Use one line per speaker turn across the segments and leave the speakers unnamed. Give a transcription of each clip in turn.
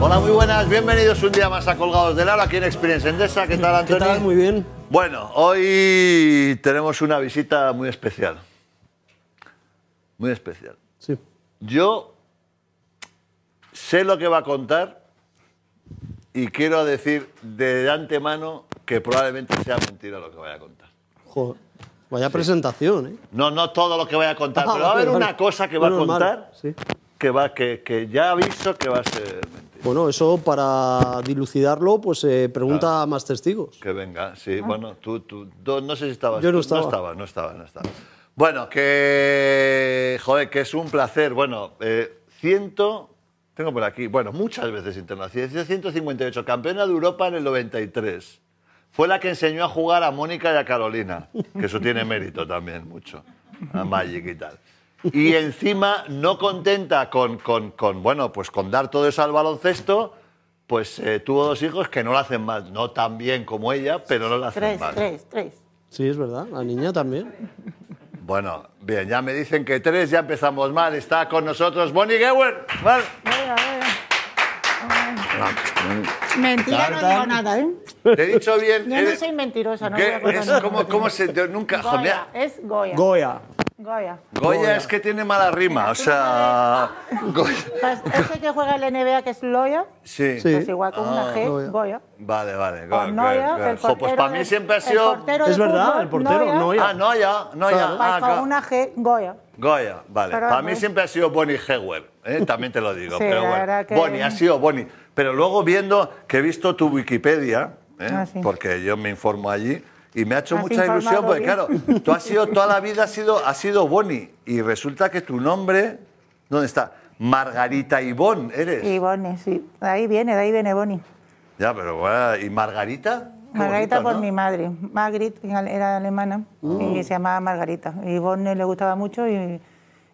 Hola, muy buenas, bienvenidos un día más a Colgados del Aro aquí en Experience Endesa. ¿Qué tal, Antonio? ¿Qué tal? Muy bien. Bueno, hoy tenemos una visita muy especial. Muy especial. Sí. Yo sé lo que va a contar y quiero decir de antemano que probablemente sea mentira lo que vaya a contar. Joder.
Vaya presentación, ¿eh?
No, no todo lo que vaya a contar, ah, pero va a haber una cosa que va a contar sí que, va, que, que ya aviso que va a ser
Bueno, eso para dilucidarlo, pues eh, pregunta a más testigos.
Que venga, sí. Ah. Bueno, tú, tú, no sé si estabas. Yo no estaba. No estaba, no estaba, Bueno, que. Joder, que es un placer. Bueno, eh, ciento. Tengo por aquí, bueno, muchas veces internacional. 158, campeona de Europa en el 93. Fue la que enseñó a jugar a Mónica y a Carolina, que eso tiene mérito también, mucho. A Magic y tal. Y encima, no contenta con, bueno, pues con dar todo eso al baloncesto, pues eh, tuvo dos hijos que no lo hacen mal. No tan bien como ella, pero no lo hacen mal. Tres, tres, tres.
Sí, es verdad. La niña también.
Bueno, bien, ya me dicen que tres, ya empezamos mal. Está con nosotros Bonnie Gewer.
Mentira, no digo nada, ¿eh? Te he dicho bien. Yo no soy mentirosa, no. es como, ¿cómo se, nunca, Goya, es Goya. Goya. Goya.
Goya. es que tiene mala rima, o sea... Ese
pues, que juega en la NBA, que es Loya, sí. es igual con una ah, G, Goya.
Vale, vale. Goya, Noya, el pues para mí siempre ha sido... es verdad, el portero, Noya. Ah, Noya, Noya. con ah,
una G, Goya.
Goya, vale. para mí siempre ha sido Bonnie Hewer, ¿eh? también te lo digo. pero bueno, que... Bonnie, ha sido Bonnie. Pero luego viendo que he visto tu Wikipedia, ¿eh? ah, porque yo me informo allí... Y me ha hecho mucha ilusión porque, claro, tú has sido toda la vida, has sido, Bonnie. Y resulta que tu nombre, ¿dónde está? Margarita Ivón, ¿eres?
Ivonne, sí. De ahí viene, de ahí viene Bonnie.
Ya, pero bueno, ah, ¿y Margarita? Margarita por mi
madre. Margrit era alemana y mm. se llamaba Margarita. Y Bonnie le gustaba mucho y,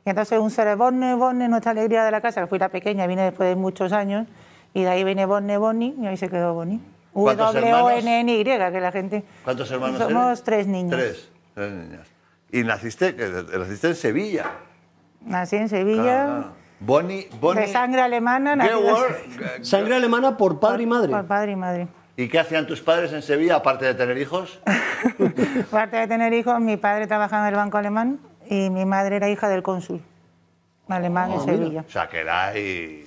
entonces un ser Bonnie, Bonne, nuestra alegría de la casa, que fui la pequeña, vine después de muchos años y de ahí viene Bonnie, Bonnie y ahí se quedó Bonnie. W-O-N-N-Y, que la gente...
¿Cuántos hermanos Somos tres niños. Tres, tres niñas. Y naciste, naciste en Sevilla.
Nací en Sevilla. Ah, ah.
Bonnie, de sangre
alemana. Eh,
sangre alemana por
padre y madre. Por padre y madre.
¿Y qué hacían tus padres en Sevilla, aparte de tener hijos?
aparte de tener hijos, mi padre trabajaba en el Banco Alemán y mi madre era hija del cónsul alemán ah, en Sevilla.
O sea, que erais...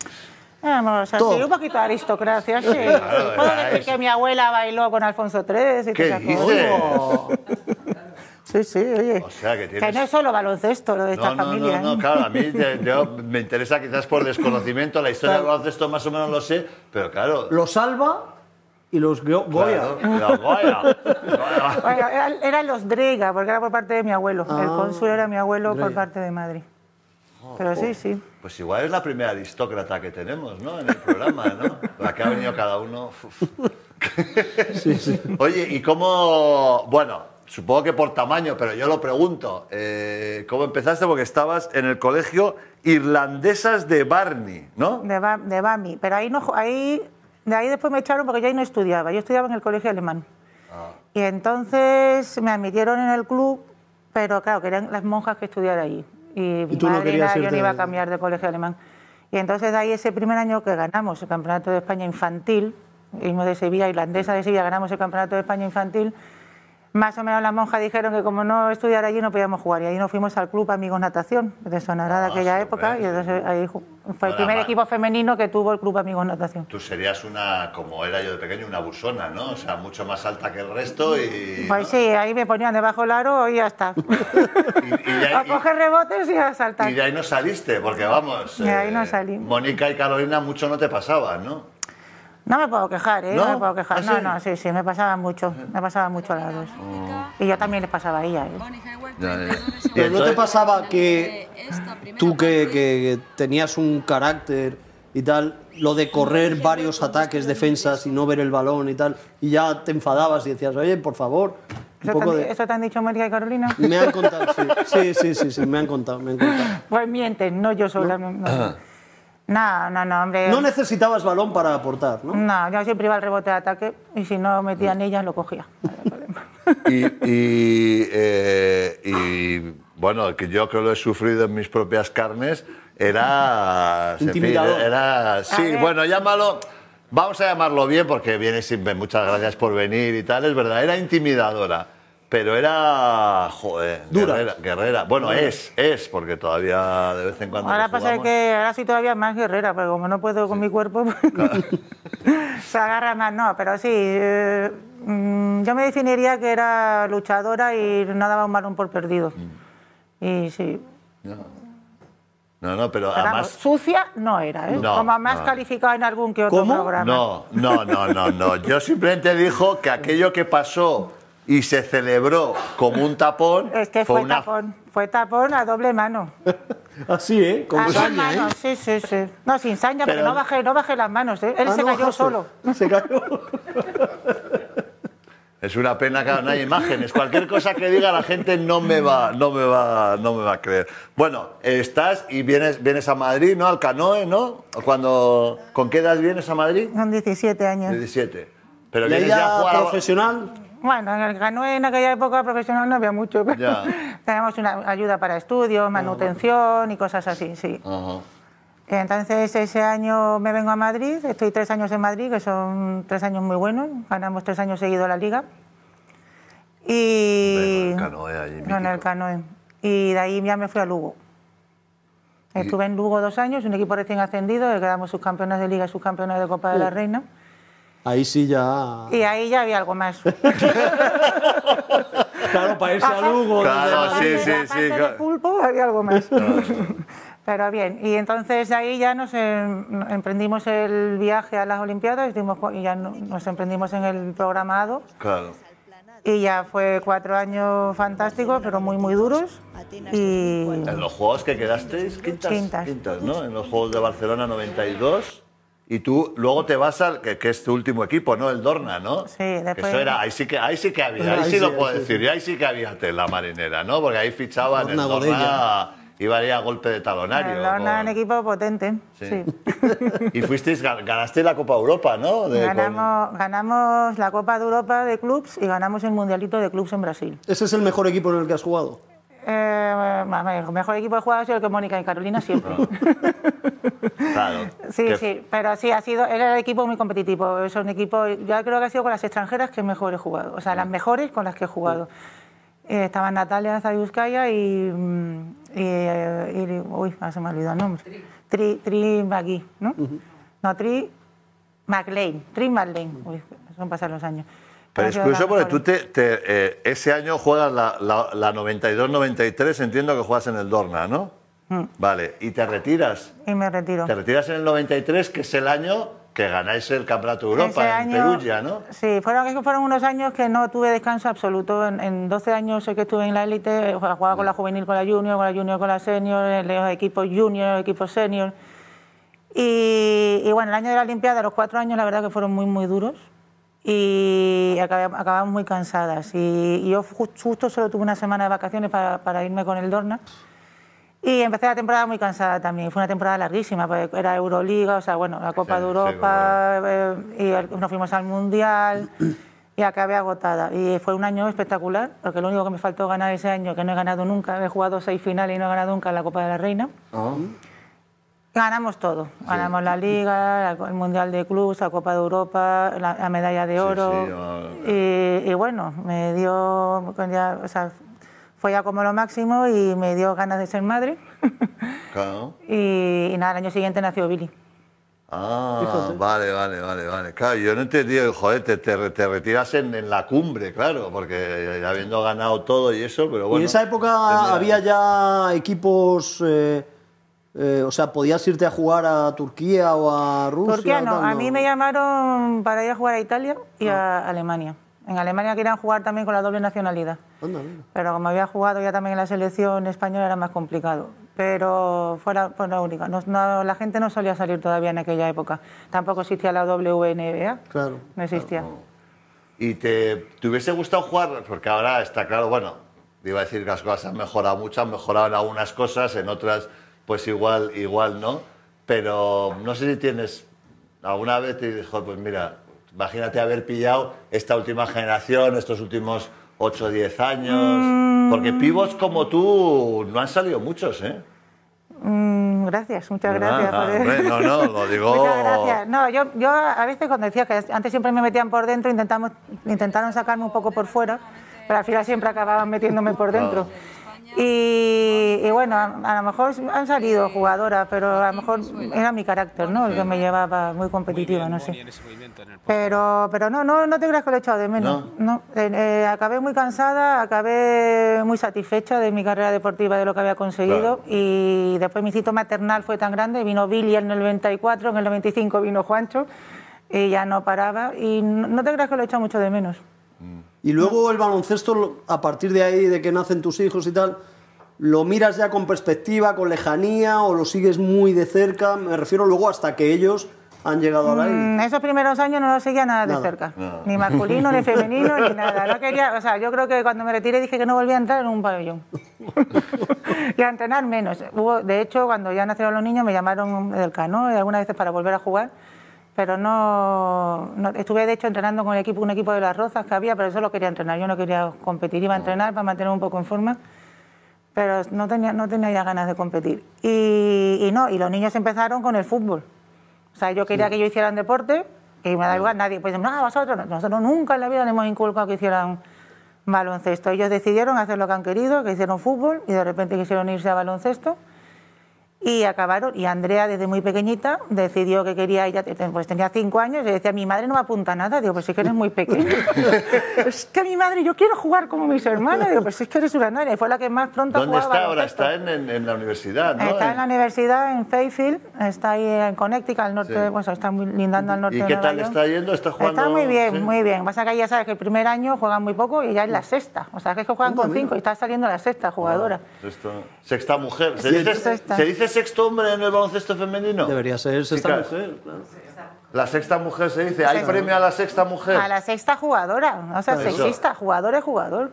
Vamos un poquito de aristocracia, sí. Puedo decir que mi abuela bailó con Alfonso III. Y ¿Qué Sí, sí, oye. O sea, que, tienes... no es solo baloncesto lo de esta no, no, familia. No, no, ¿eh? claro, a
mí me interesa quizás por desconocimiento, la historia de del baloncesto más o menos lo sé, pero claro... Los salva y los Goya. los Goya.
eran, los Drega, porque era por parte de mi abuelo. el ah, cónsul era mi abuelo por parte de Madrid.
Ah, pero sí, sí. Pues igual es la primera aristócrata que tenemos, ¿no? En el programa, ¿no? La que ha venido cada uno. Oye, ¿y cómo...? Bueno, supongo que por tamaño, pero yo lo pregunto. Eh, ¿Cómo empezaste? Porque estabas en el colegio Irlandesas de Barney,
¿no? De, Barney, Bami, pero ahí, no, ahí, de ahí después me echaron porque yo ahí no estudiaba. Yo estudiaba en el colegio alemán. Ah. Y entonces me admitieron en el club, pero claro, que eran las monjas que estudiar ahí y, ¿Y mi madre no yo no iba a cambiar de colegio alemán. Y entonces de ahí ese primer año que ganamos el Campeonato de España Infantil, mismo de Sevilla, irlandesa de Sevilla, ganamos el Campeonato de España Infantil, más o menos la monja dijeron que como no estudiar allí no podíamos jugar y ahí nos fuimos al club Amigos Natación, de Sonará de ah, aquella época y entonces ahí fue el primer equipo femenino que tuvo el club Amigos Natación.
Tú serías una, como era yo de pequeño, una busona, ¿no? O sea, mucho más alta que el resto y...
Pues sí, ahí me ponían debajo del aro y ya está.
a
coger rebotes y a saltar. Y de
ahí no saliste, porque vamos... De ahí no eh, salí. Mónica y Carolina mucho no te pasaban, ¿no?
No me puedo quejar, ¿eh? No, no me puedo quejar. ¿Ah, no, no, sí, sí, me pasaba mucho. Me pasaba mucho a las dos. Oh. Y yo también le pasaba a ella,
¿eh? no te
pasaba
que tú que, que tenías un carácter y tal, lo de correr varios ataques, defensas y no ver el balón y tal, y ya te enfadabas y decías, oye, por favor, ¿Eso
te, han, dicho Mónica y Carolina? Me han contado, sí. Sí,
sí, sí, me han contado, me han contado.
Pues mienten, no yo sola. ¿No? No, necesitabas
balón para aportar, ¿no?
No, yo siempre iba al rebote de ataque y si no metía en mm. ella, lo cogía.
Eh, y, bueno, que yo que lo he sufrido en mis propias carnes, era... Intimidador. era sí, bueno, llámalo... Vamos a llamarlo bien porque viene siempre, muchas gracias por venir y tal, es verdad, era intimidadora. Pero era. Joder, Dura. Guerrera, Bueno, es, es, porque todavía de vez en cuando. Ahora pasa que
ahora sí todavía es más guerrera, pero como no puedo con mi cuerpo, pues se agarra más. No, pero sí. Eh, mm, yo me definiría que era luchadora y no daba un balón por perdido. Mm. Y sí.
No. No, pero además...
Sucia no era, ¿eh? Como más calificada en algún que otro programa.
No, no, no, no, no. Yo simplemente dijo que aquello que pasó y se celebró como un tapón. Es que fue, un tapón,
fue tapón a doble mano.
Así, ¿eh? Con dos ¿eh? manos,
Sí, sí, sí. No, sin saña, pero, no, bajé, no bajé las manos, ¿eh? Él ah, se cayó solo. Se cayó.
Es una pena que no hay imágenes. Cualquier cosa que diga la gente no me va, no me va, no me va a creer. Bueno, estás y vienes, vienes a Madrid, ¿no? Al Canoe, ¿no? Cuando, ¿Con qué edad vienes a Madrid? Con 17 años. 17. Pero ¿La ya profesional?
Bueno, en el ganó en aquella época profesional no había mucho, pero ya. teníamos una ayuda para estudios, manutención y cosas así, sí. Entonces ese año me vengo a Madrid, estoy tres años en Madrid, que son tres años muy buenos, ganamos tres años seguidos la liga. Y... el canoe allí, en el canoe. Y de ahí ya me fui a Lugo. Estuve en Lugo dos años, un equipo recién ascendido, que quedamos campeones de liga y campeones de Copa de la uh. Reina
ahí sí ya...
Y ahí ya había algo más. claro,
para irse a Lugo. Claro, sí, sí, sí.
pulpo había algo más. Pero bien, y entonces ahí ya nos em, emprendimos el viaje a las Olimpiadas y ya nos emprendimos en el programado. Claro. Y ya fue cuatro años fantásticos, pero muy, muy duros. En
los juegos que quedasteis, quintas, quintas. quintas ¿no? En los Juegos de Barcelona 92. Y tú luego te vas al que, es tu último equipo, ¿no? El Dorna, ¿no? Sí, después. Eso era, ahí sí que, ahí sí que había, ahí, sí, lo puedo decir, ahí sí que había la marinera, ¿no? Porque ahí fichaban el Dorna y a golpe de talonario. El Dorna era un
equipo potente, sí.
y fuisteis, ganaste la Copa Europa, ¿no? ganamos,
ganamos la Copa de Europa de clubs y ganamos el Mundialito de clubs en Brasil.
¿Ese es el mejor equipo en el que has jugado?
Eh, el mejor equipo de ha es el que Mónica y Carolina siempre. Ah. Claro. Sí, sí, pero sí, ha sido, era el equipo muy competitivo. Es un equipo, yo creo que ha sido con las extranjeras que mejor he jugado, o sea, mm. las mejores con las que he jugado. estaba eh, estaban Natalia Zayuskaya y. Mm, y, eh, y uy, se me ha olvidado el nombre. Tri. ¿no? No, Tri McLean. Tri McLean. Uy, son pasar los años. Pero incluso porque tú
eh, ese año juegas la, la 92-93, entiendo que juegas en el Dorna, ¿no? Mm. Vale, y te retiras.
Y me retiro. Te
retiras en el 93, que es el año que ganáis el Campeonato de Europa en Perugia, ¿no?
Sí, fueron, fueron unos años que no tuve descanso absoluto. En, 12 años sé que estuve en la élite, jugaba con la juvenil, con la junior, con la junior, con la senior, los equipos junior, equipos senior. Y, bueno, el año de la Olimpiada, los cuatro años, la verdad que fueron muy, muy duros y acabamos muy cansadas. Y, yo justo, solo tuve una semana de vacaciones para, para irme con el Dorna. Y empecé la temporada muy cansada también. Fue una temporada larguísima, porque era Euroliga, o sea, bueno, la Copa de Europa, eh, y nos fuimos al Mundial. y acabé agotada. Y fue un año espectacular, porque lo único que me faltó ganar ese año, que no he ganado nunca, he jugado seis finales y no he ganado nunca la Copa de la Reina. Ah. Ganamos todo, ganamos la Liga, el Mundial de Clubs, la Copa de Europa, la, medalla de oro. Ah, y, bueno, me dio, fue ya como lo máximo y me dio ganas de ser madre. y, nada, el año siguiente nació Billy.
Ah, vale, vale, vale, Claro, yo no entendí, joder, te, te, retiras en, en, la cumbre, claro, porque habiendo ganado todo y eso, pero bueno. en esa
época había ya equipos, eh, eh, o sea, podías irte a jugar a Turquía o a Rusia? Turquía no, a mí
me llamaron para ir a jugar a Italia y ah. a Alemania. En Alemania querían jugar también con la doble nacionalidad. pero como había jugado ya también en la selección española era más complicado. Pero fuera, pues, la única. la gente no solía salir todavía en aquella época. Tampoco existía la WNBA. Claro. No existía.
¿Y te, te, hubiese gustado jugar? Porque ahora está claro, bueno, iba a decir que las cosas han mejorado mucho, han mejorado en algunas cosas, en otras pues igual, igual no. Pero no sé si tienes, alguna vez te dijo, pues mira, Imagínate haber pillado esta última generación, estos últimos 8 o 10 años. Mm. Porque pibos como tú no han salido muchos, ¿eh?
Mm, gracias, muchas gracias. No, no, no, lo digo. muchas gracias. No, yo, yo a veces cuando decía que antes siempre me metían por dentro, intentamos, intentaron sacarme un poco por fuera, pero al final siempre acababan metiéndome por dentro. Y, bueno, a, lo mejor han salido jugadoras, pero a lo mejor era mi carácter, ¿no? El que me llevaba muy competitiva, no sé. Pero, pero no, no, no te creas que lo he echado de menos. No. Eh, eh, acabé muy cansada, acabé muy satisfecha de mi carrera deportiva, de lo que había conseguido. Y después mi cito maternal fue tan grande, vino Billy en el 94, en el 95 vino Juancho y ya no paraba. Y no, no te creas que lo he echado mucho de menos.
Y luego el baloncesto, a partir de ahí, de que nacen tus hijos y tal, ¿lo miras ya con perspectiva, con lejanía o lo sigues muy de cerca? Me refiero luego hasta que ellos han llegado
a la En Esos primeros años no lo seguía nada, de cerca. Ni masculino, ni femenino, ni nada. No quería, o sea, yo creo que cuando me retiré dije que no volvía a entrar en un pabellón. y a entrenar menos. Hubo, de hecho, cuando ya nacieron los niños me llamaron del cano y eh, algunas veces para volver a jugar pero no, Estuve, de hecho, entrenando con el equipo, un equipo de las Rozas que había, pero eso lo quería entrenar. Yo no quería competir, iba a ah. entrenar para mantener un poco en forma, pero no tenía, no tenía ya ganas de competir. Y, no, y los niños empezaron con el fútbol. O sea, yo quería que ellos hicieran deporte, y me da igual, nadie. Pues no, vosotros, nosotros nunca en la vida le hemos inculcado que hicieran baloncesto. Ellos decidieron hacer lo que han querido, que hicieron fútbol y de repente quisieron irse a baloncesto y acabaron. Y Andrea, desde muy pequeñita, decidió que quería, pues tenía cinco años, y decía, mi madre no me apunta nada. Digo, pues sí que eres muy pequeña pues es que mi madre, yo quiero jugar como mis hermanas. Digo, pues es que eres una nana. fue la que más pronto ¿Dónde está ahora? Está
en, en, la universidad, ¿no? Está en la
universidad, en Fayfield está ahí en Connecticut, al norte, bueno, está muy lindando al norte ¿Y qué tal está yendo? ¿Está jugando? Está muy bien, muy bien. Pasa que ya sabes que el primer año juegan muy poco y ya es la mm. sexta. O sea, que es que juegan con cinco y está saliendo la sexta ah, jugadora.
sexta, mujer. Se dice, sexta. Se dice sexto hombre en el baloncesto femenino? Debería ser sexta La sexta mujer se dice, hay premio a la sexta mujer. A
la sexta jugadora, o sea, sexista, jugador es jugador.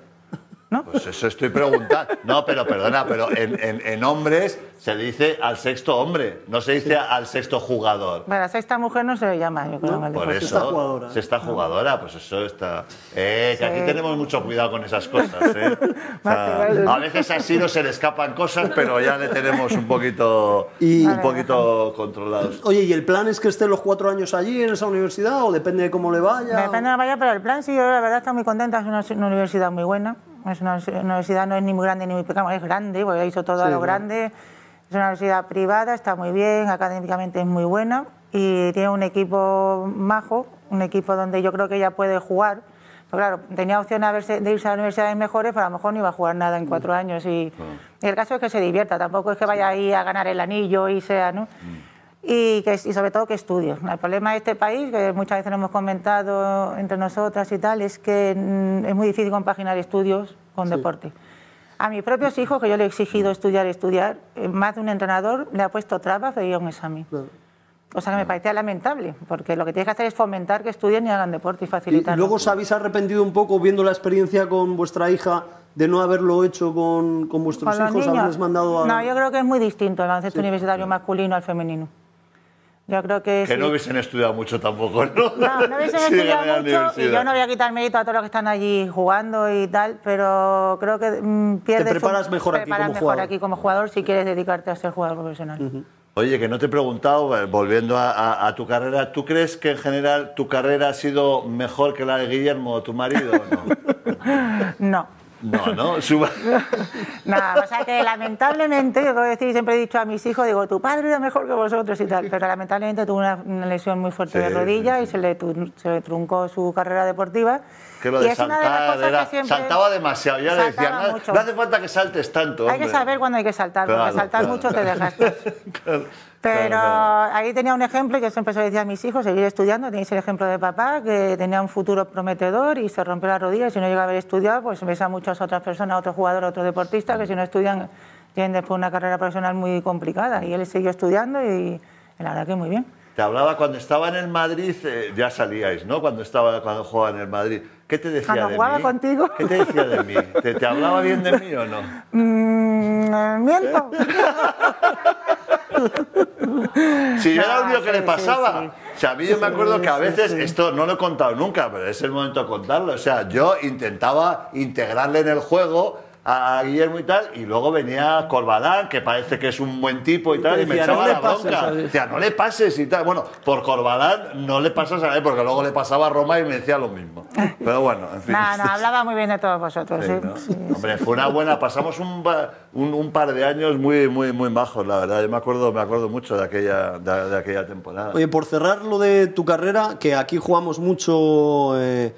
Pues eso estoy preguntando. No, pero perdona, pero en, hombres se dice al sexto hombre, no se dice al sexto jugador.
Bueno, sexta mujer no se le llama, yo creo. por eso,
¿eh? sexta jugadora. jugadora, pues eso está... Eh, que aquí tenemos mucho cuidado con esas cosas, ¿eh? a veces así no se le escapan cosas, pero ya le tenemos un poquito, un poquito controlados.
Oye, ¿y el plan es que esté los cuatro años allí en esa universidad o depende de cómo le vaya? Depende
de cómo vaya, pero el plan sí, yo la verdad estoy muy contenta, es una universidad muy buena. Es una universidad no es ni muy grande ni muy pequeña, es grande, porque ha hecho todo a lo grande. Es una universidad privada, está muy bien, académicamente es muy buena y tiene un equipo majo, un equipo donde yo creo que ella puede jugar. Pero claro, tenía opción de irse a universidades mejores, pero a lo mejor no iba a jugar nada en mm. cuatro años. Y, y el caso es que se divierta, tampoco es que vaya ahí a ganar el anillo y sea, ¿no? Mm y, y sobre todo que estudios. El problema de este país, que muchas veces lo hemos comentado entre nosotras y tal, es que mm, es muy difícil compaginar estudios con deporte. A mis propios hijos, que yo le he exigido estudiar, estudiar, eh, más de un entrenador le ha puesto trabas de ir a un examen. O sea que me parecía lamentable, porque lo que tienes que hacer es fomentar que estudien y hagan deporte y facilitar. ¿Y luego
os habéis arrepentido un poco viendo la experiencia con vuestra hija de no haberlo hecho con, con vuestros hijos, mandado a... No, yo
creo que es muy distinto el baloncesto universitario masculino al femenino. Yo creo que. Que no hubiesen
estudiado mucho tampoco, ¿no? No, no hubiesen estudiado mucho y yo no
voy a quitar mérito a todos los que están allí jugando y tal, pero creo que mm, pierdes. Te preparas mejor, aquí, como jugador si quieres dedicarte a ser jugador profesional.
Oye, que no te he preguntado, eh, volviendo a, tu carrera, ¿tú crees que en general tu carrera ha sido mejor que la de Guillermo, o tu marido? no. no. No, no, suba.
Nada, o sea que lamentablemente, yo decir, siempre he dicho a mis hijos, digo, tu padre era mejor que vosotros y tal, pero lamentablemente tuvo una, lesión muy fuerte de rodilla y se le, se le, truncó su carrera deportiva. Que lo una de saltar, de era, siempre, saltaba
demasiado, ya le decía. no, hace falta que saltes tanto. Hay que saber
cuándo hay que saltar, porque saltar mucho te desgastas. Pero ahí tenía un ejemplo yo siempre se decía a mis hijos, seguir estudiando, tenéis el ejemplo de papá, que tenía un futuro prometedor y se rompió la rodilla y si no llega a haber estudiado, pues ves a muchas otras personas, otro jugador, otro deportista, que si no estudian tienen después una carrera profesional muy complicada. Y él siguió estudiando y la verdad que muy bien.
Te hablaba cuando estaba en el Madrid, eh, ya salíais, ¿no? Cuando estaba cuando jugaba en el Madrid. ¿Qué te decía de
contigo. ¿Qué te decía de mí? ¿Te, hablaba bien de mí o no? Mm, miento.
si yo era lo ah, que le pasaba. a mí me acuerdo que a veces, esto no lo he contado nunca, pero es el momento de contarlo. O sea, yo intentaba integrarle en el juego a Guillermo y tal, y luego venía Corbalán, que parece que es un buen tipo y, tal, y me echaba no la bronca. O no le pases y tal. Bueno, por Corbalán no le pasas a él, porque luego le pasaba a Roma y me decía lo mismo. Pero bueno, en fin. No, no,
hablaba muy bien de todos vosotros. ¿eh?
Hombre, fue una buena, pasamos un, par de años muy, muy, muy bajos la verdad. Yo me acuerdo, me acuerdo mucho de aquella, de, aquella temporada. Oye, por
cerrar lo de tu carrera, que aquí jugamos mucho... Eh,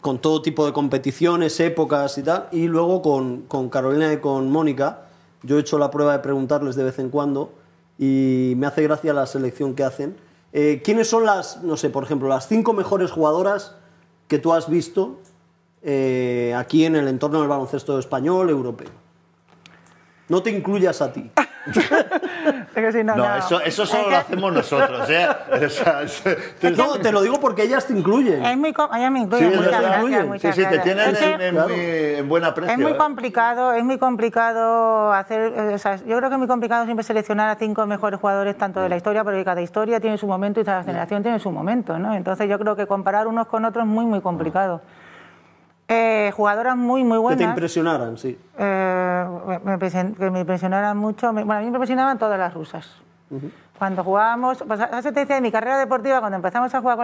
con todo tipo de competiciones, épocas y tal. Y luego con, Carolina y con Mónica, yo he hecho la prueba de preguntarles de vez en cuando y me hace gracia la selección que hacen. Eh, ¿Quiénes son las, no sé, por ejemplo, las cinco mejores jugadoras que tú has visto eh, aquí en el entorno del baloncesto español, europeo? No te incluyas a ti.
no, Eso, eso solo lo hacemos nosotros. ¿eh?
te lo digo porque ellas te incluyen.
Es muy, ellas me incluyen. Sí, sí, te tienen en,
buena precio. Es muy ¿eh?
complicado, es muy complicado hacer. Eh, o sea, yo creo que es muy complicado siempre seleccionar a cinco mejores jugadores tanto de la historia, porque cada historia tiene su momento y cada generación tiene su momento. ¿no? Entonces yo creo que comparar unos con otros es muy, muy complicado. Eh, jugadoras muy, muy buenas. Que te
impresionaran, sí.
Eh, que me impresionaran mucho. Bueno, a mí me impresionaban todas las rusas. Cuando jugábamos, pues hace te decía, en mi carrera deportiva, cuando empezamos a jugar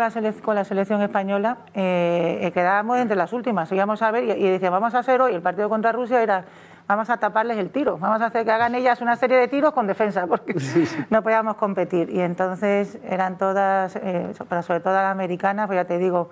con la, selección española, eh, quedábamos entre las últimas. Íbamos a ver y, decía vamos a hacer hoy el partido contra Rusia, era vamos a taparles el tiro, vamos a hacer que hagan ellas una serie de tiros con defensa, porque no podíamos competir. Y entonces eran todas, eh, sobre todo las americanas, pues ya te digo,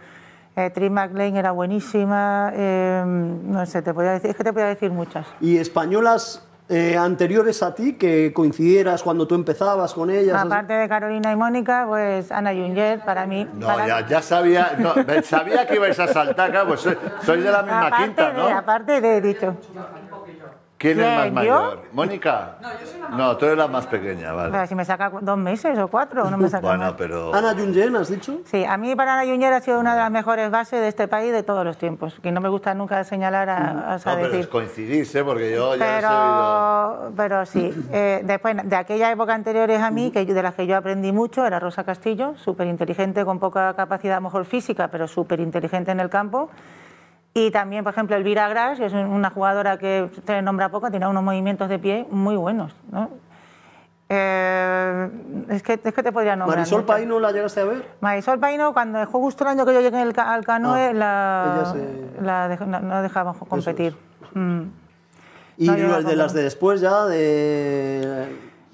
eh, Trish McLean era buenísima, eh, no sé, te podía decir, es que te podía decir muchas.
¿Y españolas eh, anteriores a ti que coincidieras cuando tú empezabas con ellas? Aparte
de Carolina y Mónica, pues Ana Junger para mí. No, ya,
sabía, sabía que ibais a saltar, pues soy, de la misma quinta, ¿no?
Aparte de, dicho.
¿Quién es más mayor? ¿Mónica? No, yo soy la más No, tú eres la más pequeña, vale.
si me saca dos meses o cuatro, no me saca Ana ¿has dicho? Sí, a mí para Ana Junger ha sido una de las mejores bases de este país de todos los tiempos, que no me gusta nunca señalar a, a No, pero
coincidís, ¿eh? Porque yo ya pero,
he Pero sí, eh, después, de aquella época es a mí, que de las que yo aprendí mucho, era Rosa Castillo, súper inteligente, con poca capacidad a lo mejor física, pero súper inteligente en el campo. Y también, por ejemplo, Elvira Gras, que es una jugadora que se nombra poco, tiene unos movimientos de pie muy buenos. ¿no? Eh, es, que, te podría nombrar. ¿Marisol Paino la llegaste a ver? Marisol Paino, cuando dejó justo el año que yo llegué al canoe, ah, no la, no, dejaba competir. Mm. Y de las de
después ya, de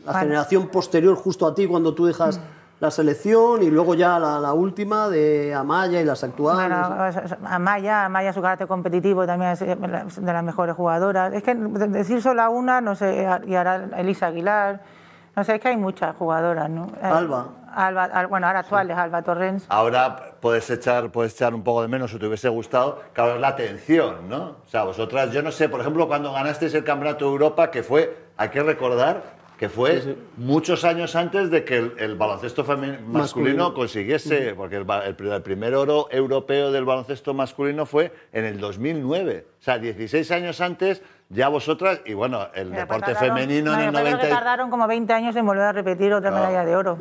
la generación posterior, justo a ti, cuando tú dejas... Mm la selección y luego ya la, última de Amaya y las actuales.
Amaya, Amaya su carácter competitivo también es eh, de las mejores jugadoras. Es que decir solo una, no sé, y ahora Elisa Aguilar, no sé, es que hay muchas jugadoras, ¿no? Eh, Alba. Alba, bueno, ahora actuales, Alba Torrens.
Ahora puedes echar, puedes echar un poco de menos si te hubiese gustado, claro, la atención, ¿no? O sea, vosotras, yo no sé, por ejemplo, cuando ganasteis el Campeonato de Europa, que fue, hay que recordar, que fue muchos años antes de que el, baloncesto masculino, consiguiese, porque el, primer oro europeo del baloncesto masculino fue en el 2009. O sea, 16 años antes, ya vosotras, y bueno, el pues deporte femenino en el 90...
tardaron como 20 años en volver a repetir otra medalla de oro.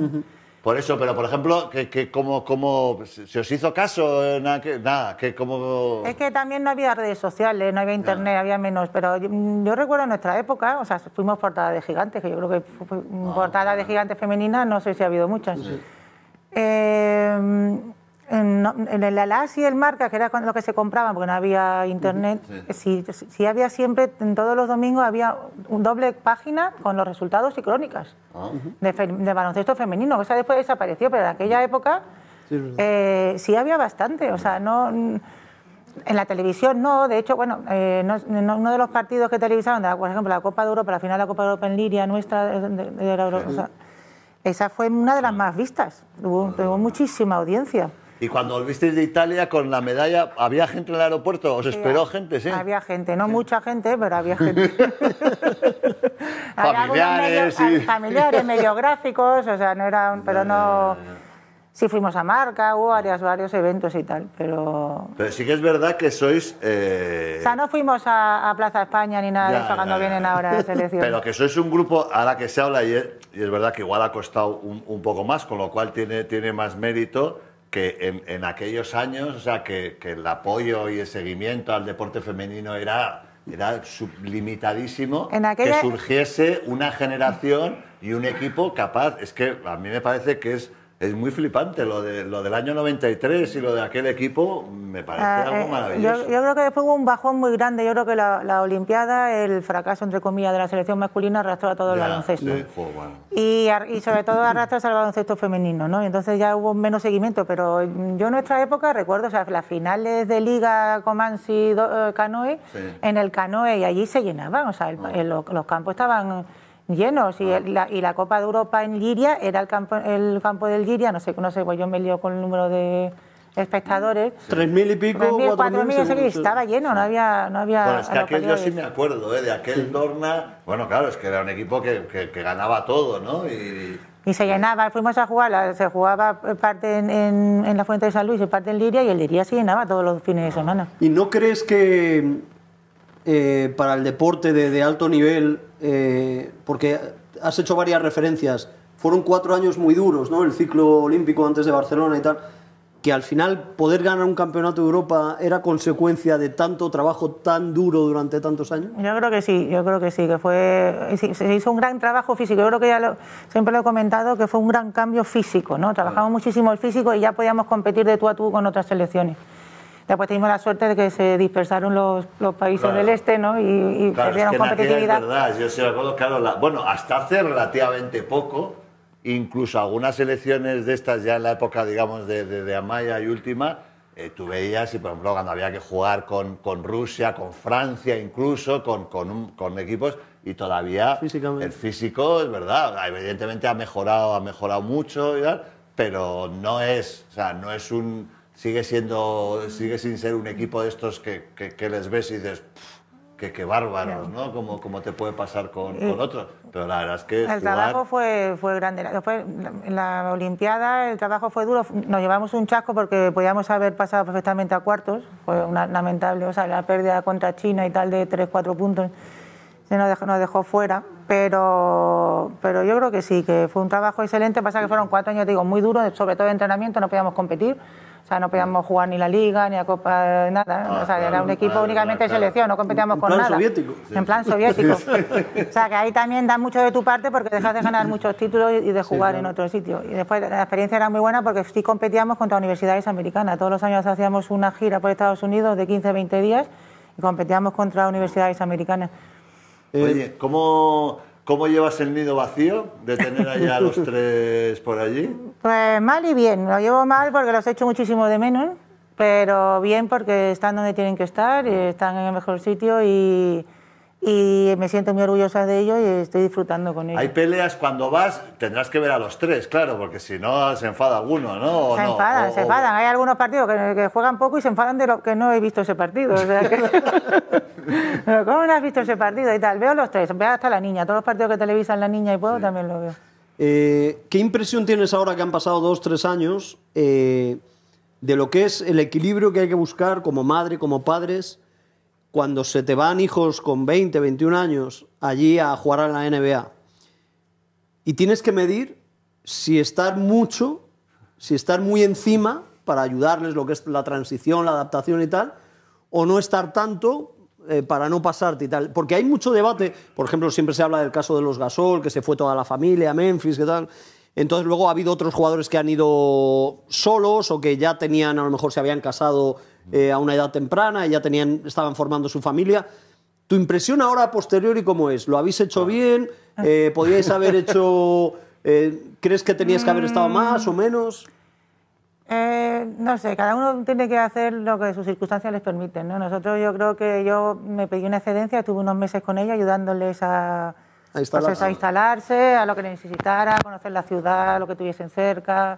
Por eso, pero por ejemplo, que, como, como se os hizo caso, eh, nada, que, como... Es
que también no había redes sociales, no había internet, había menos, pero yo, recuerdo nuestra época, o sea, fuimos portada de gigantes, que yo creo que ah, portada de gigantes femeninas, no sé si ha habido muchas. Eh, en, en, el Alas y el Marca, que era lo que se compraba porque no había internet, sí. había siempre, en todos los domingos había un doble página con los resultados y crónicas ah. de, baloncesto femenino, que esa después desapareció, pero en aquella época eh, sí, había bastante, o sea, no... En la televisión no, de hecho, bueno, eh, uno de los partidos que televisaron, por ejemplo, la Copa de Europa, la final de la Copa de Europa en Liria, nuestra, esa fue una de las más vistas, tuvo muchísima audiencia.
Y cuando volvisteis de Italia con la medalla, ¿había gente en el aeropuerto? ¿Os esperó gente? Sí. Había
gente, no mucha gente, pero había gente.
familiares, sí. Familiares,
mediográficos, o sea, no era un. Pero no. Sí fuimos a Marca, hubo varios, varios eventos y tal, pero...
Pero sí que es verdad que sois... Eh, o sea,
no fuimos a, Plaza España ni nada ya, de eso cuando vienen ahora las elecciones. Pero
que sois un grupo, a la que se habla, y es, y es verdad que igual ha costado un, un, poco más, con lo cual tiene, tiene más mérito que en, aquellos años, o sea, que, el apoyo y el seguimiento al deporte femenino era, era sublimitadísimo, que surgiese una generación y un equipo capaz. Es que a mí me parece que es es muy flipante lo, de, lo del año 93 y lo de aquel equipo, me parece ah, algo eh, maravilloso.
Yo, creo que después hubo un bajón muy grande, yo creo que la, Olimpiada, el fracaso, entre comillas, de la selección masculina arrastró a todo el baloncesto. y, sobre todo arrastró al baloncesto femenino, ¿no? Entonces ya hubo menos seguimiento, pero yo en nuestra época recuerdo, o sea, las finales de Liga Comansi eh, Canoe, en el Canoe, y allí se llenaban, o sea, ah. los campos estaban llenos y, ah. la, y la Copa de Europa en Liria era el campo, el campo del Liria, no sé, no sé, pues yo me lío con el número de espectadores.
Tres mil y pico, cuatro mil. estaba
lleno, no había... No había bueno, es que aquel yo sí me
acuerdo, ¿eh? de aquel Dorna, bueno, claro, es que era un equipo que, ganaba todo, ¿no? Y,
y se llenaba, fuimos a jugar, se jugaba parte en, en, la Fuente de San Luis y parte en Liria, y el Liria se llenaba todos los fines de semana.
¿Y no crees que
eh, para el deporte de, alto nivel, eh, porque has hecho varias referencias, fueron cuatro años muy duros, ¿no? El ciclo olímpico antes de Barcelona y tal, que al final poder ganar un campeonato de Europa era consecuencia de tanto trabajo tan duro durante tantos años.
Yo creo que sí, yo creo que sí, que fue se hizo un gran trabajo físico. Yo creo que ya siempre lo he comentado que fue un gran cambio físico, ¿no? Trabajamos muchísimo el físico y ya podíamos competir de tú a tú con otras selecciones. Después tuvimos la suerte de que se dispersaron los, países del este ¿no? y, y perdieron competitividad. es
verdad, yo se lo acuerdo, claro, bueno, hasta hace relativamente poco, incluso algunas elecciones de estas ya en la época, digamos, de, de, Amaya y última, eh, tú veías, y por ejemplo, cuando había que jugar con, con Rusia, con Francia, incluso, con, con, con equipos, y todavía el físico, es verdad, evidentemente ha mejorado, ha mejorado mucho, pero no es, o sea, no es un sigue siendo, sigue sin ser un equipo de estos que, que, les ves y dices, que, bárbaros, ¿no? Como, como te puede pasar con, con otros. Pero la verdad es que. El trabajo
fue, fue grande. Después, en la Olimpiada, el trabajo fue duro. Nos llevamos un chasco porque podíamos haber pasado perfectamente a cuartos. Fue una lamentable, o sea, la pérdida contra China y tal de 3-4 puntos se nos dejó, nos dejó fuera. Pero, pero yo creo que sí, que fue un trabajo excelente. Pasa que fueron cuatro años, digo, muy duros, sobre todo de entrenamiento, no podíamos competir o sea, no podíamos jugar ni la Liga, ni la Copa, nada. Ah, o sea, era un equipo únicamente de selección, no competíamos con nada. Soviético. En plan soviético. o sea, que ahí también da mucho de tu parte porque dejas de ganar muchos títulos y de jugar en otro sitio. Y después la experiencia era muy buena porque sí competíamos contra universidades americanas. Todos los años hacíamos una gira por Estados Unidos de 15, 20 días y competíamos contra universidades americanas.
Eh, Oye, ¿cómo...? ¿Cómo llevas el nido vacío de tener allá a los tres por allí?
Pues mal y bien. Lo llevo mal porque los hecho muchísimo de menos, pero bien porque están donde tienen que estar, ah. están en el mejor sitio y, y me siento muy orgullosa de ello y estoy disfrutando con ello. Hay
peleas cuando vas, tendrás que ver a los tres, claro, porque si no se enfada alguno, ¿no? se enfadan, se enfadan.
Hay algunos partidos que, juegan poco y se enfadan de lo que no he visto ese partido. ¿Cómo no has visto ese partido y tal? Veo los tres, veo hasta la niña, todos los partidos que televisan la niña y puedo también lo veo.
Eh, ¿Qué impresión tienes ahora que han pasado dos, tres años eh, de lo que es el equilibrio que hay que buscar como madre, como padres? cuando se te van hijos con 20, 21 años allí a jugar a la NBA y tienes que medir si estar mucho, si estar muy encima para ayudarles lo que es la transición, la adaptación y tal, o no estar tanto eh, para no pasarte y tal. Porque hay mucho debate, por ejemplo, siempre se habla del caso de los Gasol, que se fue toda la familia a Memphis, y tal. Entonces luego ha habido otros jugadores que han ido solos o que ya tenían, a lo mejor se habían casado eh, a una edad temprana, ya tenían, estaban formando su familia. ¿Tu impresión ahora posterior, y cómo es? ¿Lo habéis hecho bien? Eh, ¿Podíais haber hecho... Eh, ¿Crees que tenías que haber estado más o mm. menos?
Eh, no sé, cada uno tiene que hacer lo que sus circunstancias les permiten. Nosotros, yo creo que yo me pedí una excedencia, estuve unos meses con ella ayudándoles a, a, pues, instalarse, a lo que necesitara, a conocer la ciudad, lo que tuviesen cerca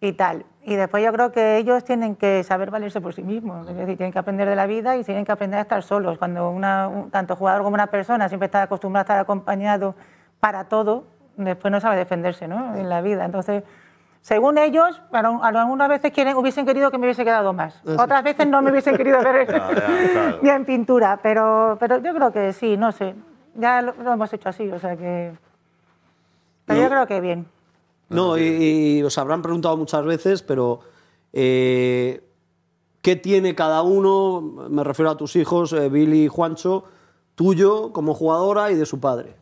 y tal. Y después yo creo que ellos tienen que saber valerse por sí mismos, es decir, tienen que aprender de la vida y tienen que aprender a estar solos. Cuando una, tanto jugador como una persona siempre está acostumbrada a estar acompañado para todo, después no sabe defenderse ¿no? en la vida. Entonces, según ellos, algunas veces quieren, hubiesen querido que me hubiese quedado más. Otras veces no me hubiesen querido ver ni en pintura, pero, pero yo creo que sí, no sé. Ya lo, hemos hecho así, o sea que... Pero yo creo que bien.
No, y, os habrán preguntado muchas veces, pero eh, ¿qué tiene cada uno? Me refiero a tus hijos, eh, Billy y Juancho, tuyo como jugadora y de su padre.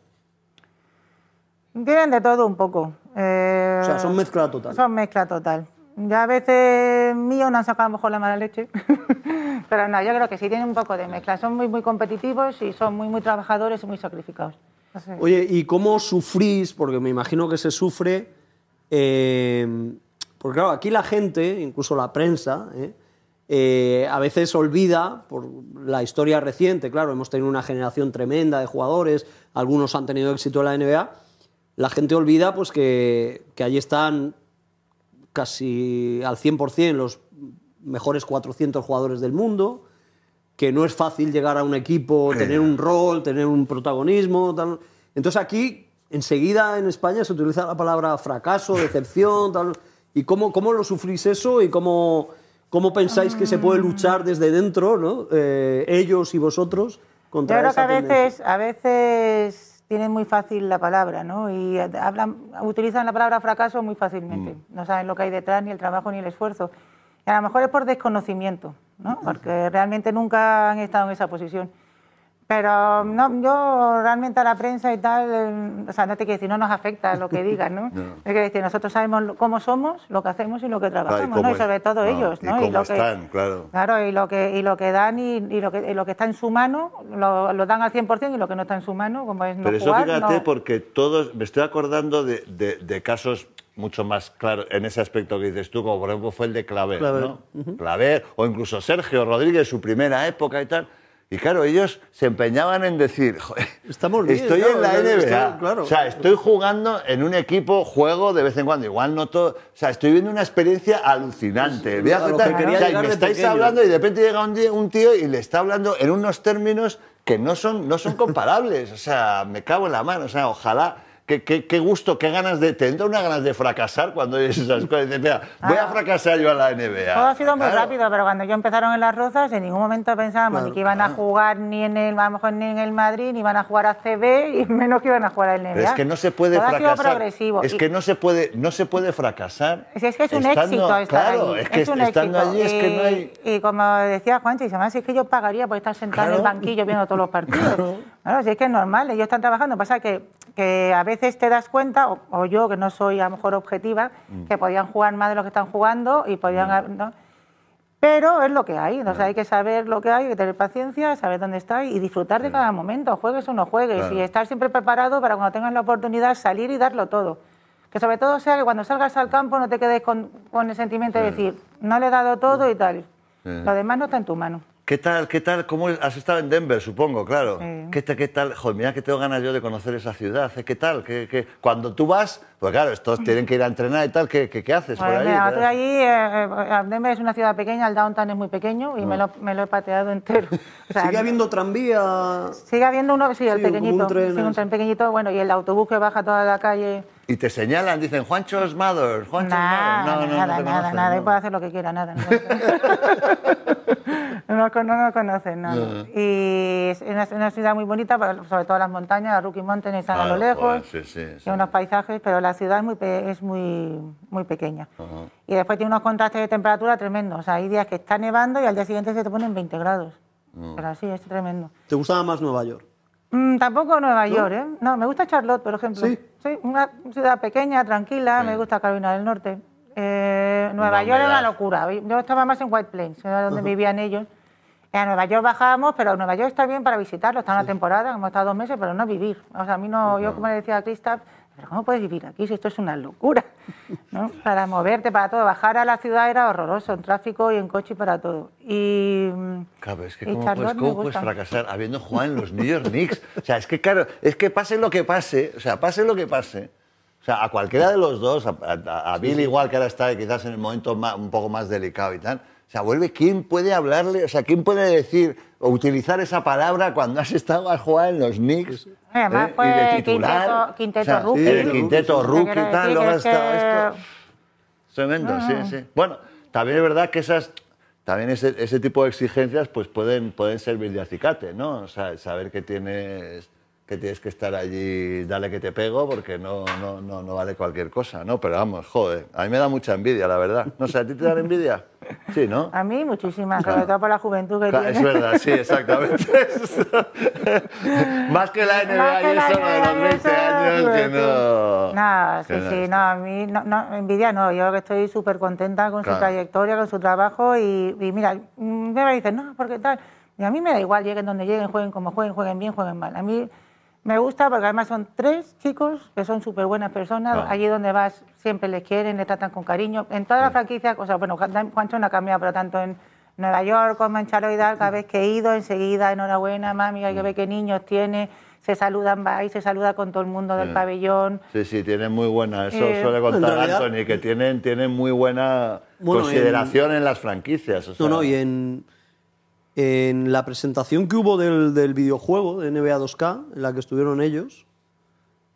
Tienen de todo un poco. Eh, o sea, son mezcla total. Son mezcla total. Ya a veces mío no han sacado mejor la mala leche, pero no, yo creo que sí tienen un poco de mezcla. Son muy, muy competitivos y son muy, muy trabajadores y muy sacrificados.
Oye, ¿y cómo sufrís? Porque me imagino que se sufre Em, porque claro, aquí la gente, incluso la prensa, ¿eh? Eh, a veces olvida, por la historia reciente, claro, hemos tenido una generación tremenda de jugadores, algunos han tenido éxito en la NBA, la gente olvida pues que, que allí están casi al 100% los mejores 400 jugadores del mundo, que no es fácil llegar a un equipo, eh. tener un rol, tener un protagonismo. Tal. Entonces aquí enseguida en España se utiliza la palabra fracaso, decepción, tal. ¿Y cómo, cómo lo sufrís eso y cómo, cómo pensáis que se puede mm. luchar desde dentro, ¿no? Eh, ellos y vosotros, contra Yo creo esa que a veces,
a veces tienen muy fácil la palabra, ¿no? Y hablan, utilizan la palabra fracaso muy fácilmente. Mm. No saben lo que hay detrás, ni el trabajo, ni el esfuerzo. Y a lo mejor es por desconocimiento, ¿no? Porque realmente nunca han estado en esa posición. Pero no, yo realmente a la prensa y tal, em, o sea, no te quiero decir, no nos afecta lo que digan, ¿no? Es que nosotros sabemos cómo somos, lo que hacemos y lo que ah, trabajamos, ¿no? y sobre todo ellos, ¿no? Y, cómo están, claro. Claro, y lo que, y lo que dan y, lo, que, lo que está en su mano, lo, dan al 100% y lo que no está en su mano, como es no Pero eso fíjate,
porque todos, me estoy acordando de, de, casos mucho más claros en ese aspecto que dices tú, como por ejemplo fue el de Claver, ¿no? Claver, o incluso Sergio Rodríguez, su primera época y tal. Y claro, ellos se empeñaban en decir, Estamos bien, estoy en la NBA, claro. o sea, estoy jugando en un equipo, juego de vez en cuando, igual no todo, o sea, estoy viendo una experiencia alucinante. y me estáis hablando y de repente llega un, día, un tío y le está hablando en unos términos que no son, no son comparables, o sea, me cago en la mano, o sea, ojalá Qué, gusto, qué ganas de. tener unas ganas de fracasar cuando ellos esas cosas. Dices, voy a ah. fracasar yo a la NBA. Todo ha sido muy rápido,
pero cuando yo empezaron en las Rozas, en ningún momento pensábamos ni que iban a jugar ni en el, a lo mejor ni en el Madrid, ni iban a jugar a CB, y menos que iban a jugar a la NBA. es que no
se puede fracasar. Es que no se puede, no se puede fracasar.
es que es un éxito estar claro, Es que es un éxito. Y como decía Juancho, y es que yo pagaría por estar sentado en el banquillo viendo todos los partidos. si es que es normal, ellos están trabajando. Pasa que que a veces te das cuenta, o, yo que no soy a lo mejor objetiva, mm. que podían jugar más de lo que están jugando y podían... Mm. Pero es lo que hay, hay que saber lo que hay, hay que tener paciencia, saber dónde está y disfrutar de cada momento, juegues o no juegues, y estar siempre preparado para cuando tengas la oportunidad salir y darlo todo. Que sobre todo sea que cuando salgas al campo no te quedes con, con el sentimiento de decir, no le he dado todo y tal. Lo demás no está en tu mano.
¿Qué tal? ¿Qué tal? ¿Cómo has estado en Denver, supongo, claro? ¿Qué ¿Qué, ¿Qué, tal? Joder, mira que tengo ganas yo de conocer esa ciudad. ¿eh? ¿Qué tal? ¿Qué, Cuando tú vas, pues claro, estos tienen que ir a entrenar y tal. ¿Qué, qué, haces por pues ahí? Mira, por allí,
eh, eh, Denver es una ciudad pequeña, el downtown es muy pequeño y me, ah. lo, he pateado entero. ¿Sigue habiendo tranvía? Sigue habiendo uno, sí, el pequeñito. sí, un tren pequeñito, bueno, y el autobús que baja toda la calle
y te señalan, dicen, Juancho mother, Juancho's nada, mother. No, nada, nada,
nada. él hacer lo que quiera, nada. No conocen, nada. Y es una, ciudad muy bonita, sobre todo las montañas, la Rookie Mountain están a lo lejos, sí, sí, sí. unos paisajes, pero la ciudad es muy, muy, pequeña. Y después tiene unos contrastes de temperatura tremendos. hay días que está nevando y al día siguiente se te ponen 20 grados. Mm. Pero sí, es tremendo.
¿Te gustaba más Nueva York?
Mm, tampoco Nueva York, ¿eh? No, me gusta Charlotte, por ejemplo. Sí. una ciudad pequeña, tranquila, me gusta Carolina del Norte. Eh, Nueva York era una locura. Yo estaba más en White Plains, donde vivían ellos. A Nueva York bajábamos, pero Nueva York está bien para visitarlo, está una temporada, hemos estado dos meses, pero no vivir. O sea, a mí no, yo como le decía a Crista, pero ¿cómo puedes vivir aquí si esto es una locura? ¿no? Para moverte, para todo. Bajar a la ciudad era horroroso, en tráfico y en coche y para todo. Y mm,
que cómo, puedes, fracasar habiendo jugado en los New York Knicks. O sea, es que claro, es que pase lo que pase, o sea, pase lo que pase. O sea, a cualquiera de los dos, a, Bill igual que ahora está quizás en el momento un poco más delicado y tal. O sea, vuelve, ¿quién puede hablarle? O sea, ¿quién puede decir o utilizar esa palabra cuando has estado a jugar en los Knicks? ¿Eh? y de titular.
Quinteto, quinteto el quinteto rookie y tal, luego ha estado esto.
Tremendo, sí, mm. sí. Bueno, también es verdad que esas también ese, ese tipo de exigencias pues pueden, pueden servir de acicate, ¿no? O sea, saber que tienes que tienes que estar allí, dale que te pego, porque no, no, no, no vale cualquier cosa, ¿no? Pero vamos, joder, a mí me da mucha envidia, la verdad. No sé, ¿a ti te da envidia?
Sí, ¿no? A mí muchísima, sobre todo por la juventud que tiene. Es verdad, sí, exactamente. Más que la NBA, de los 20 años que pues,
no...
Nada, sí, sí, no, a mí no, envidia no, yo que estoy súper contenta con su trayectoria, con su trabajo y, y mira, mm, me dicen, no, porque tal... Y a mí me da igual, lleguen donde lleguen, jueguen como jueguen, jueguen bien, jueguen mal. A mí me gusta porque además son tres chicos que son súper buenas personas. Allí donde vas siempre les quieren, les tratan con cariño. En todas las franquicias, o sea, bueno, Juancho no ha cambiado, pero tanto en Nueva York como en Charoidal, cada vez que he ido, enseguida, enhorabuena, mami, hay que ver qué niños tiene se saludan, va y se saluda con todo el mundo del pabellón.
Sí, sí, tienen muy buena, eso eh, suele contar Anthony, que tienen, tienen muy buena consideración en, las franquicias. No, no, y en en la presentación que hubo
del, videojuego de NBA 2K, en la que estuvieron ellos,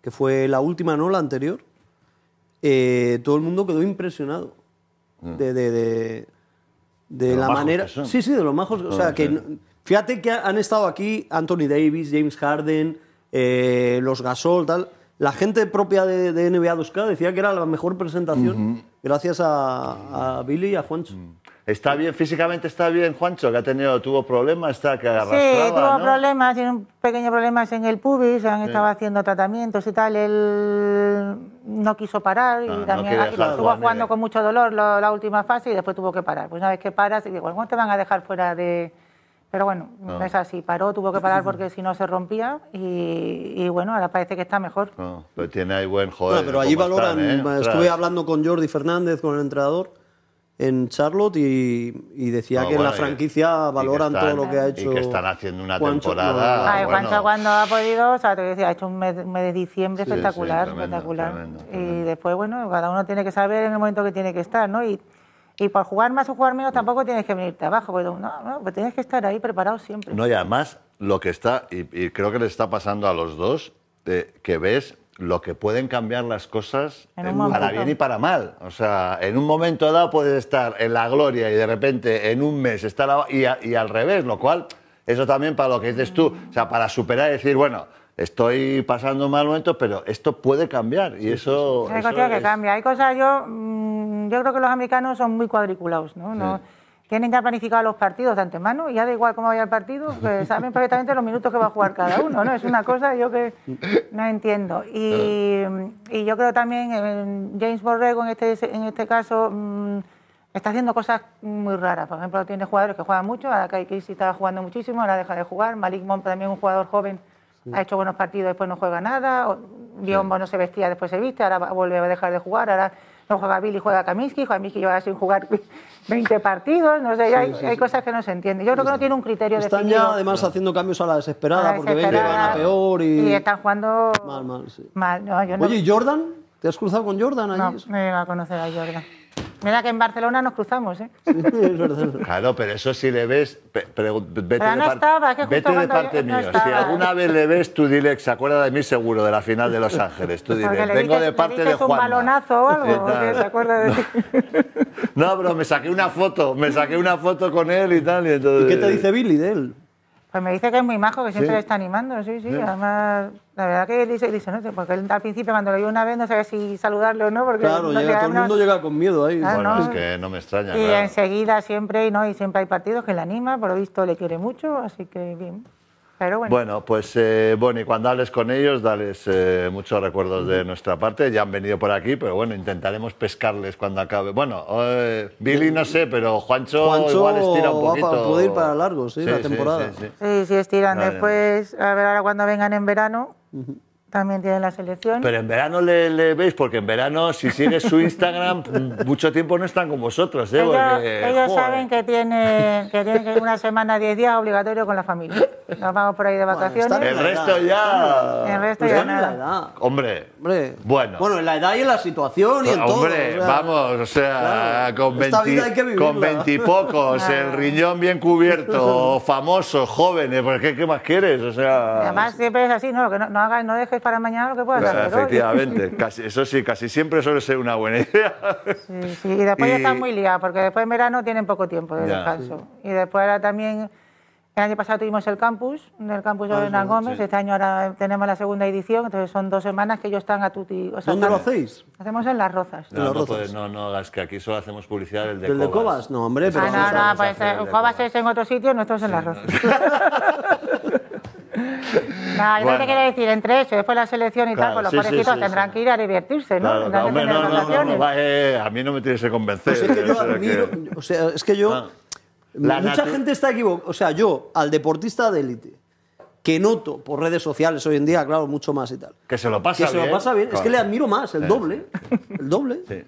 que fue la última, no la anterior, eh, todo el mundo quedó impresionado mm. de, la manera. Sí, sí, de los majos. O sea, ah, que, fíjate que han estado aquí Anthony Davis, James Harden, eh, los Gasol, tal. La gente propia de, NBA 2K decía que era la mejor presentación, gracias a, Billy y a Juancho.
Mm. ¿Está bien físicamente? ¿Está bien Juancho? Que ha tenido, tuvo problemas, está que arrastraba, Sí, tuvo
problemas, tiene un pequeño problemas en el pubis, han estado haciendo tratamientos y tal. Él no quiso parar y ah, también estuvo jugando con mucho dolor la última fase y después tuvo que parar. Pues una vez que paras, digo, ¿cómo te van a dejar fuera de...? Pero bueno, ah. es así, paró, tuvo que parar porque si no se rompía y, bueno, ahora parece que está mejor. Ah,
pero pues tiene ahí buen joder. pero allí valoran, ¿eh? Eh, estuve
hablando con Jordi Fernández, con el entrenador, en Charlotte y, decía que en la franquicia valoran todo lo que ha hecho. Y que están haciendo una
temporada. Ay, bueno. Juancho cuando
ha podido, o sea, te decía, ha hecho un mes, de diciembre espectacular, espectacular. Y después, bueno, cada uno tiene que saber en el momento que tiene que estar, ¿no? Y, y por jugar más o jugar menos mm. tampoco tienes que venirte abajo, pues, no, no, pues tienes que estar ahí preparado siempre.
No, y además lo que está, y, creo que le está pasando a los dos, eh, que ves lo que pueden cambiar las cosas para bien y para mal. O sea, en un momento dado puedes estar en la gloria y de repente en un mes está y, al revés, lo cual, eso también para lo que dices tú, o sea, para superar y decir, bueno, estoy pasando un mal momento, pero esto puede cambiar
y eso... hay cosas que cambia. Hay cosas, yo, mm, yo creo que los americanos son muy cuadriculados, ¿no? no tienen haber planificado los partidos de antemano y ya da igual cómo vaya el partido, saben perfectamente los minutos que va a jugar cada uno, ¿no? Es una cosa yo que no entiendo. Y, yo creo también, eh, James Borrego en este, en este caso mm, está haciendo cosas muy raras. Por ejemplo, tiene jugadores que juegan mucho, ahora Kai Casey estaba jugando muchísimo, ahora deja de jugar. Malik Monk también un jugador joven ha hecho buenos partidos, después no juega nada. Biombo no se vestía, después se viste, ahora vuelve a dejar de jugar, ahora no juega Billy, juega Kaminsky, Kaminsky lleva sin jugar 20 partidos, no sé, hay, cosas que no se entienden. Yo creo que no tiene un criterio están definido. Están ya además
haciendo cambios a la desesperada, porque ven que van a peor y... están jugando... Mal, mal, Oye, ¿y Jordan?
¿Te has cruzado con Jordan ahí? No, no he a conocer a Jordan. Mira que en Barcelona nos cruzamos, ¿eh?
Claro, pero eso si le ves... Vete pero no de estaba, Vete de parte mío. si alguna vez le ves, tú dile, se acuerda de mí seguro, de la final de Los Ángeles. Tú dile, vengo de parte de Juan. un balonazo o algo, se acuerda de ti. No, pero me saqué una foto, me saqué una foto con él y tal. ¿Y qué te dice Billy de él?
Pues me dice que es muy majo, que siempre le está animando, sí, sí. Además, la verdad que él dice, dice, no, porque él al principio cuando lo vi una vez no sabía si saludarlo o no, porque claro, todo el mundo llega
con miedo ahí. Ah, bueno, es que no me extraña. Y
enseguida siempre, no, y siempre hay partidos que le anima, por lo visto le quiere mucho, así que bien
bueno. pues eh, bueno, y cuando hables con ellos, dales eh, muchos recuerdos de nuestra parte. Ya han venido por aquí, pero bueno, intentaremos pescarles cuando acabe. Bueno, eh, Billy no sé, pero Juancho, igual estira un poquito. ir para largo,
sí, la temporada. Sí, sí, estiran. Después, a ver ahora cuando vengan en verano. También tiene la selección.
Pero en verano le, veis, porque en verano, si sigues su Instagram, mucho tiempo no están con vosotros. ¿eh? Ellos, saben
que tienen, que ir una semana, diez días obligatorio con la familia. Nos vamos por ahí de vacaciones. el, resto ya... el resto ya. El resto
Hombre, Bueno. Bueno, en la edad y en la situación y hombre, todo. vamos, o sea, con, 20, con y el riñón bien cubierto, famosos, jóvenes, porque ¿qué, más quieres? O sea. además
siempre es así, ¿no? que no, no hagas, no dejes para mañana lo que pueda hacer Efectivamente,
Casi, eso sí, casi siempre suele ser una buena idea.
Sí, y después ya están muy liados, porque después en verano tienen poco tiempo de descanso. Y después ahora también, el año pasado tuvimos el campus, el campus de Ana ah, Gómez, este año ahora tenemos la segunda edición, entonces son dos semanas que ellos están a tutti O ¿Dónde lo hacéis? Hacemos en Las Rozas. No,
las no, no, no, es que aquí solo hacemos publicidad del de ah, pues, ¿El de Cobas? No, hombre,
pero... Ah,
no, no, pues Cobas es en otro sitio, nosotros en Las Rozas. No, yo te quiero decir, entre eso, después la selección y tal, pues los pobrecitos tendrán que ir a divertirse, ¿no? no, no, no
a mí no me tienes que convencer. Pues es que yo
o sea, es que yo... Ah. mucha gente está equivocada. O sea, yo, al deportista de élite,
que noto por redes
sociales hoy en día, claro, mucho más y tal.
Que se lo pasa bien. Que se lo pasa bien. Es que le admiro más, el
doble. El doble.
Sí.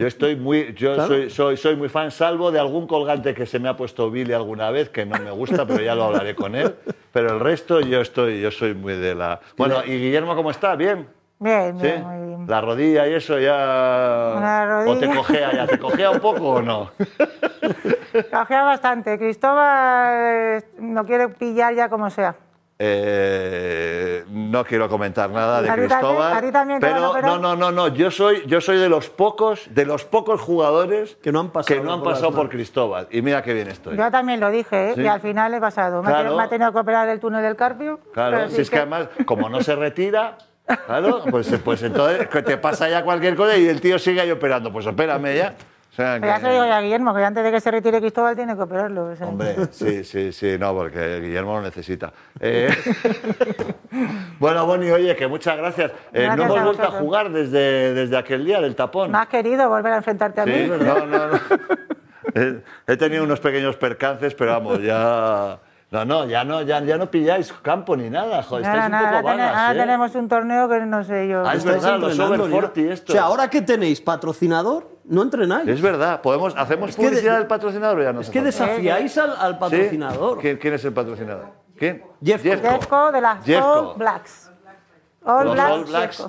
Yo estoy muy, yo soy, soy, soy, muy fan, salvo de algún colgante que se me ha puesto Billy alguna vez, que no me gusta, pero ya lo hablaré con él. Pero el resto yo estoy, yo soy muy de la. Bueno, ¿y Guillermo cómo está? ¿Bien? Bien, bien, bien muy La rodilla y eso ya.
O te cogea, ya te
cogea un poco o no.
Cogea bastante. Cristóbal no eh, quiere pillar ya como sea.
Eh, no quiero comentar nada de Cristóbal, pero, no, no, no, no, yo soy, yo soy de los pocos, de los pocos jugadores que no han pasado, no han por, pasado por, Cristóbal. Y mira qué bien estoy. Yo
también lo dije, ¿eh? y al final he pasado. Me, ha tenido, que operar el túnel del Carpio. Claro, si es que... además,
como no se retira, Claro, pues, pues entonces te pasa ya cualquier cosa y el tío sigue ahí operando. Pues opérame ya ya se lo digo
ya a Guillermo, que antes de que se retire Cristóbal tiene que operarlo. Hombre,
sí, sí, sí, no, porque Guillermo lo necesita. Eh, bueno, Boni, oye, que muchas gracias. Eh, no hemos vuelto a jugar desde, desde aquel día del tapón. No
has querido volver a enfrentarte a mí. No, no, no.
He tenido unos pequeños percances, pero vamos, ya no, no, ya no, ya, no pilláis campo ni nada, joder, estáis un poco ahora ¿eh?
tenemos un torneo que no sé yo. Ah, es verdad, los over 40
esto. O sea, ahora que tenéis patrocinador, no entrenáis. Es
verdad, podemos, hacemos publicidad del patrocinador ya no. Es que desafiáis al, patrocinador. ¿Quién, es el patrocinador? ¿Quién? Jeff Jeffco
de las All Blacks. All los Blacks. All Blacks.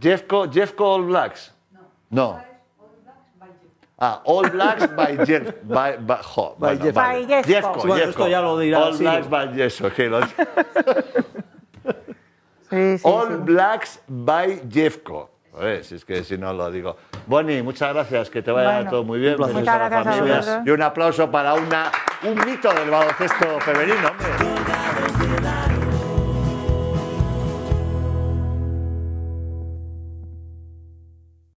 Jeffco, Jeffco All Blacks. No. Ah, All Blacks by Jeff. By, by, Jeff. Jeffco. Bueno, esto ya lo dirá All Blacks by Jeffco. a ver All Blacks by Jeffco. ver, si es que si no lo digo. Bonnie, muchas gracias, que te vaya todo muy bien. a la familia. y un aplauso para una, un mito del baloncesto femenino, hombre.